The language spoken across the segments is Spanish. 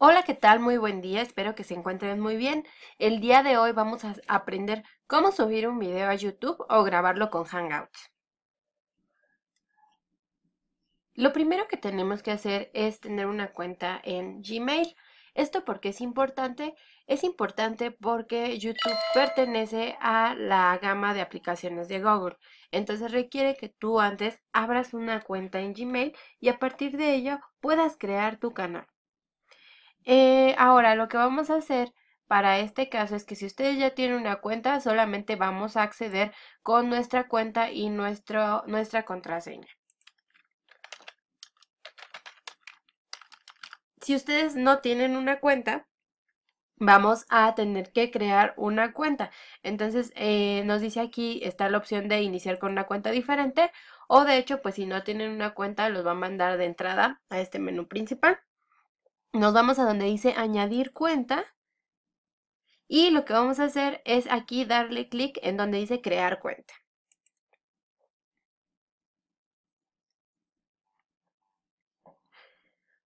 Hola, ¿qué tal? Muy buen día, espero que se encuentren muy bien. El día de hoy vamos a aprender cómo subir un video a YouTube o grabarlo con Hangouts. Lo primero que tenemos que hacer es tener una cuenta en Gmail. ¿Esto porque es importante? Es importante porque YouTube pertenece a la gama de aplicaciones de Google. Entonces requiere que tú antes abras una cuenta en Gmail y a partir de ello puedas crear tu canal. Eh, ahora, lo que vamos a hacer para este caso es que si ustedes ya tienen una cuenta, solamente vamos a acceder con nuestra cuenta y nuestro, nuestra contraseña. Si ustedes no tienen una cuenta, vamos a tener que crear una cuenta. Entonces eh, nos dice aquí está la opción de iniciar con una cuenta diferente o de hecho pues si no tienen una cuenta los va a mandar de entrada a este menú principal nos vamos a donde dice añadir cuenta y lo que vamos a hacer es aquí darle clic en donde dice crear cuenta.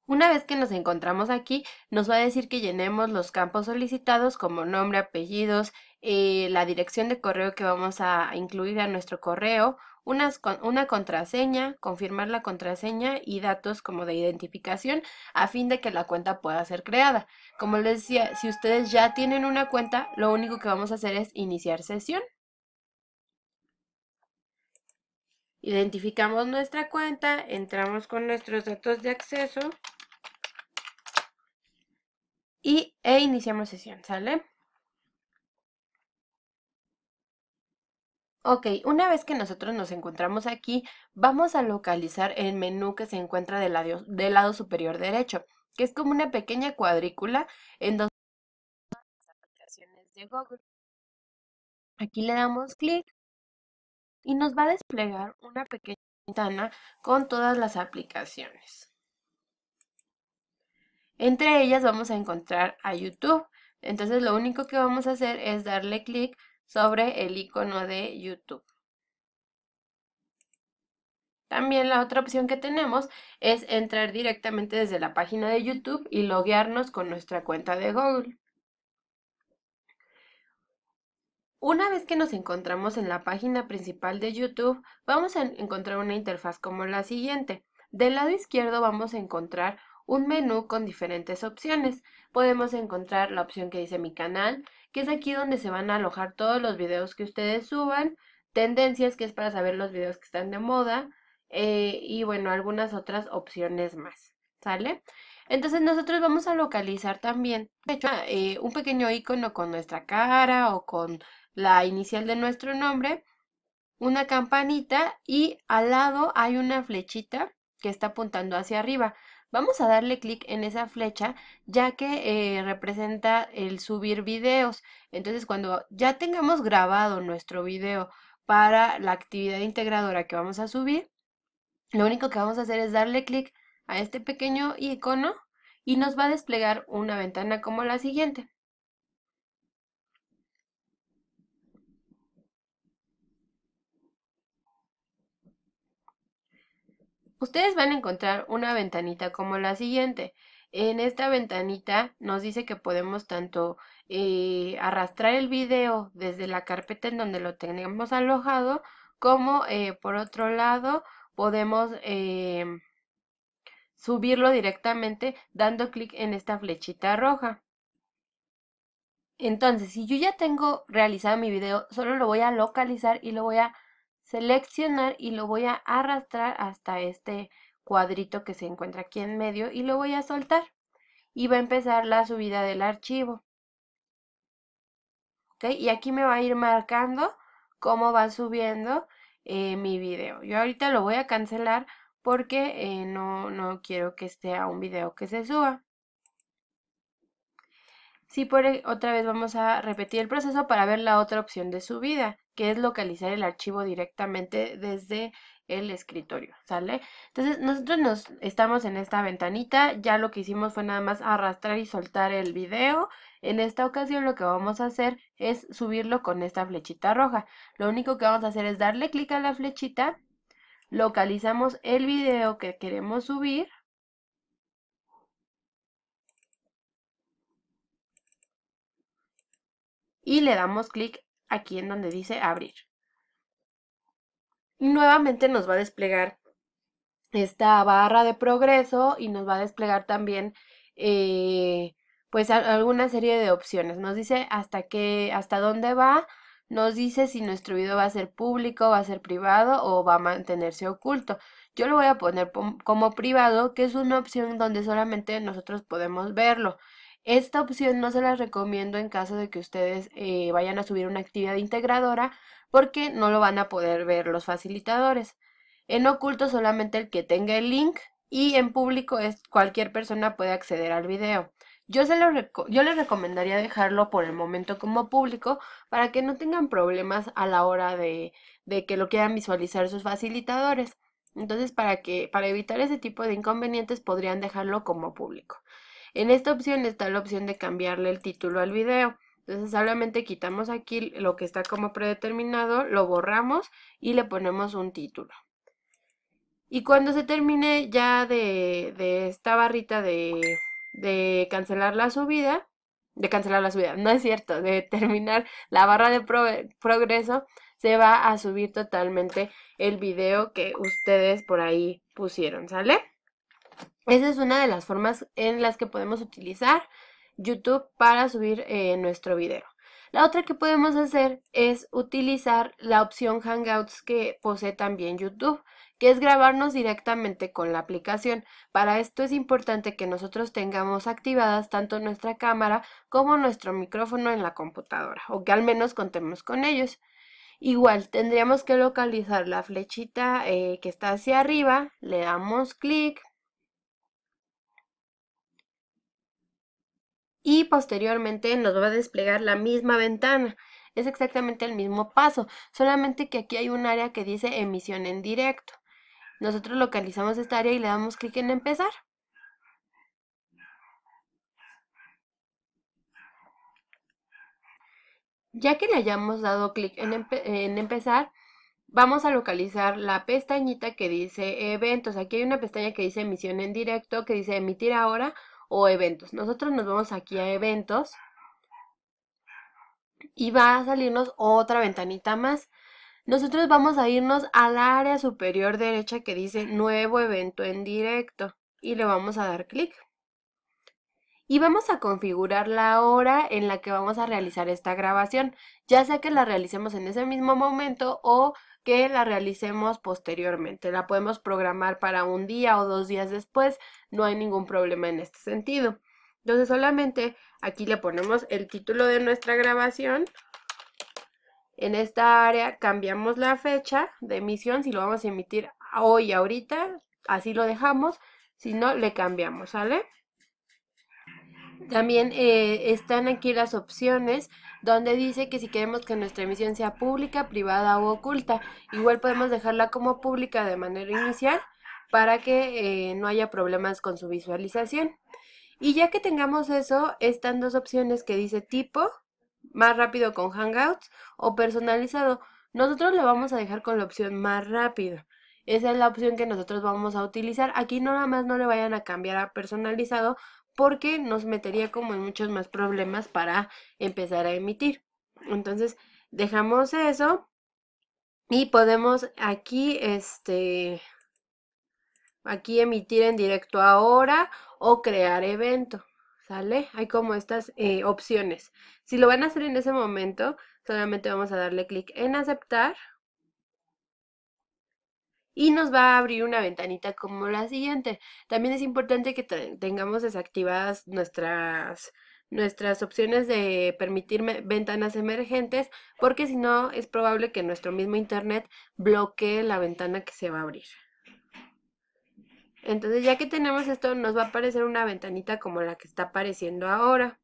Una vez que nos encontramos aquí, nos va a decir que llenemos los campos solicitados como nombre, apellidos, eh, la dirección de correo que vamos a incluir a nuestro correo, unas, una contraseña, confirmar la contraseña y datos como de identificación a fin de que la cuenta pueda ser creada. Como les decía, si ustedes ya tienen una cuenta, lo único que vamos a hacer es iniciar sesión. Identificamos nuestra cuenta, entramos con nuestros datos de acceso e iniciamos sesión, ¿sale? Ok, una vez que nosotros nos encontramos aquí, vamos a localizar el menú que se encuentra del lado, superior derecho, que es como una pequeña cuadrícula en donde las aplicaciones de Google. Aquí le damos clic y nos va a desplegar una pequeña ventana con todas las aplicaciones. Entre ellas vamos a encontrar a YouTube. Entonces lo único que vamos a hacer es darle clic sobre el icono de YouTube. También la otra opción que tenemos es entrar directamente desde la página de YouTube y loguearnos con nuestra cuenta de Google. Una vez que nos encontramos en la página principal de YouTube, vamos a encontrar una interfaz como la siguiente. Del lado izquierdo vamos a encontrar un menú con diferentes opciones. Podemos encontrar la opción que dice mi canal, que es aquí donde se van a alojar todos los videos que ustedes suban, tendencias, que es para saber los videos que están de moda, eh, y bueno, algunas otras opciones más. ¿Sale? Entonces nosotros vamos a localizar también, eh, un pequeño icono con nuestra cara o con la inicial de nuestro nombre, una campanita y al lado hay una flechita que está apuntando hacia arriba. Vamos a darle clic en esa flecha ya que eh, representa el subir videos. Entonces cuando ya tengamos grabado nuestro video para la actividad integradora que vamos a subir, lo único que vamos a hacer es darle clic a este pequeño icono y nos va a desplegar una ventana como la siguiente. ustedes van a encontrar una ventanita como la siguiente. En esta ventanita nos dice que podemos tanto eh, arrastrar el video desde la carpeta en donde lo tenemos alojado, como eh, por otro lado podemos eh, subirlo directamente dando clic en esta flechita roja. Entonces, si yo ya tengo realizado mi video, solo lo voy a localizar y lo voy a seleccionar y lo voy a arrastrar hasta este cuadrito que se encuentra aquí en medio y lo voy a soltar y va a empezar la subida del archivo. Y aquí me va a ir marcando cómo va subiendo eh, mi video. Yo ahorita lo voy a cancelar porque eh, no, no quiero que sea un video que se suba. Si por e, otra vez vamos a repetir el proceso para ver la otra opción de subida, que es localizar el archivo directamente desde el escritorio, ¿sale? Entonces nosotros nos estamos en esta ventanita, ya lo que hicimos fue nada más arrastrar y soltar el video. En esta ocasión lo que vamos a hacer es subirlo con esta flechita roja. Lo único que vamos a hacer es darle clic a la flechita, localizamos el video que queremos subir y le damos clic aquí en donde dice abrir. Y nuevamente nos va a desplegar esta barra de progreso y nos va a desplegar también eh, pues alguna serie de opciones. Nos dice hasta qué, hasta dónde va, nos dice si nuestro video va a ser público, va a ser privado o va a mantenerse oculto. Yo lo voy a poner como privado, que es una opción donde solamente nosotros podemos verlo. Esta opción no se la recomiendo en caso de que ustedes eh, vayan a subir una actividad integradora porque no lo van a poder ver los facilitadores. En oculto solamente el que tenga el link y en público es cualquier persona puede acceder al video. Yo, se lo yo les recomendaría dejarlo por el momento como público para que no tengan problemas a la hora de, que lo quieran visualizar sus facilitadores. Entonces, para, que, para evitar ese tipo de inconvenientes, podrían dejarlo como público. En esta opción está la opción de cambiarle el título al video. Entonces solamente quitamos aquí lo que está como predeterminado, lo borramos y le ponemos un título. Y cuando se termine ya de, esta barrita de, cancelar la subida, de cancelar la subida, no es cierto, de terminar la barra de progreso, se va a subir totalmente el video que ustedes por ahí pusieron, ¿sale? Esa es una de las formas en las que podemos utilizar YouTube para subir eh, nuestro video. La otra que podemos hacer es utilizar la opción Hangouts que posee también YouTube, que es grabarnos directamente con la aplicación. Para esto es importante que nosotros tengamos activadas tanto nuestra cámara como nuestro micrófono en la computadora, o que al menos contemos con ellos. Igual tendríamos que localizar la flechita eh, que está hacia arriba, le damos clic, y posteriormente nos va a desplegar la misma ventana. Es exactamente el mismo paso, solamente que aquí hay un área que dice emisión en directo. Nosotros localizamos esta área y le damos clic en empezar. Ya que le hayamos dado clic en, empezar, vamos a localizar la pestañita que dice eventos. Aquí hay una pestaña que dice emisión en directo, que dice emitir ahora o eventos. Nosotros nos vamos aquí a eventos y va a salirnos otra ventanita más. Nosotros vamos a irnos al área superior derecha que dice nuevo evento en directo y le vamos a dar clic. Y vamos a configurar la hora en la que vamos a realizar esta grabación, ya sea que la realicemos en ese mismo momento o que la realicemos posteriormente. La podemos programar para un día o dos días después, no hay ningún problema en este sentido. Entonces solamente aquí le ponemos el título de nuestra grabación. En esta área cambiamos la fecha de emisión, si lo vamos a emitir hoy, ahorita, así lo dejamos, si no, le cambiamos, ¿sale? También eh, están aquí las opciones donde dice que si queremos que nuestra emisión sea pública, privada o oculta, igual podemos dejarla como pública de manera inicial para que eh, no haya problemas con su visualización. Y ya que tengamos eso, están dos opciones que dice tipo, más rápido con Hangouts o personalizado. Nosotros lo vamos a dejar con la opción más rápido. Esa es la opción que nosotros vamos a utilizar. Aquí nada más no le vayan a cambiar a personalizado porque nos metería como en muchos más problemas para empezar a emitir. Entonces, dejamos eso y podemos aquí, este, aquí emitir en directo ahora o crear evento, ¿sale? Hay como estas eh, opciones. Si lo van a hacer en ese momento, solamente vamos a darle clic en aceptar y nos va a abrir una ventanita como la siguiente. También es importante que tengamos desactivadas nuestras nuestras opciones de permitir ventanas emergentes porque si no es probable que nuestro mismo internet bloquee la ventana que se va a abrir. Entonces ya que tenemos esto nos va a aparecer una ventanita como la que está apareciendo ahora.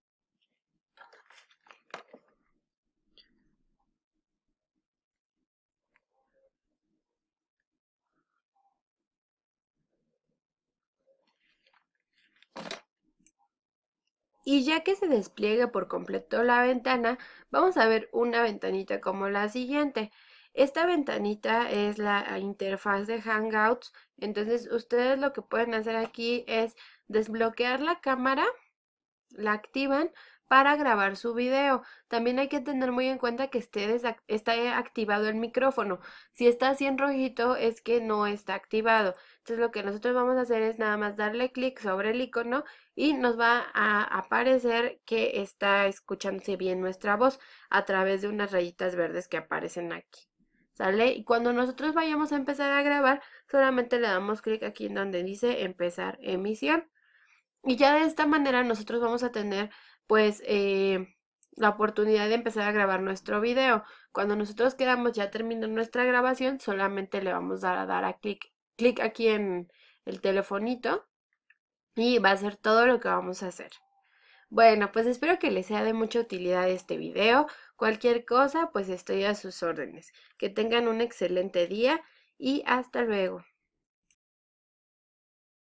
Y ya que se despliega por completo la ventana, vamos a ver una ventanita como la siguiente. Esta ventanita es la interfaz de Hangouts, entonces ustedes lo que pueden hacer aquí es desbloquear la cámara, la activan, para grabar su video. También hay que tener muy en cuenta que esté está activado el micrófono. Si está así en rojito es que no está activado. Entonces lo que nosotros vamos a hacer es nada más darle clic sobre el icono y nos va a aparecer que está escuchándose bien nuestra voz a través de unas rayitas verdes que aparecen aquí. ¿Sale? Y cuando nosotros vayamos a empezar a grabar, solamente le damos clic aquí en donde dice empezar emisión. Y ya de esta manera nosotros vamos a tener pues eh, la oportunidad de empezar a grabar nuestro video. Cuando nosotros quedamos ya terminando nuestra grabación, solamente le vamos a dar a clic, clic aquí en el telefonito y va a ser todo lo que vamos a hacer. Bueno, pues espero que les sea de mucha utilidad este video. Cualquier cosa, pues estoy a sus órdenes. Que tengan un excelente día y hasta luego.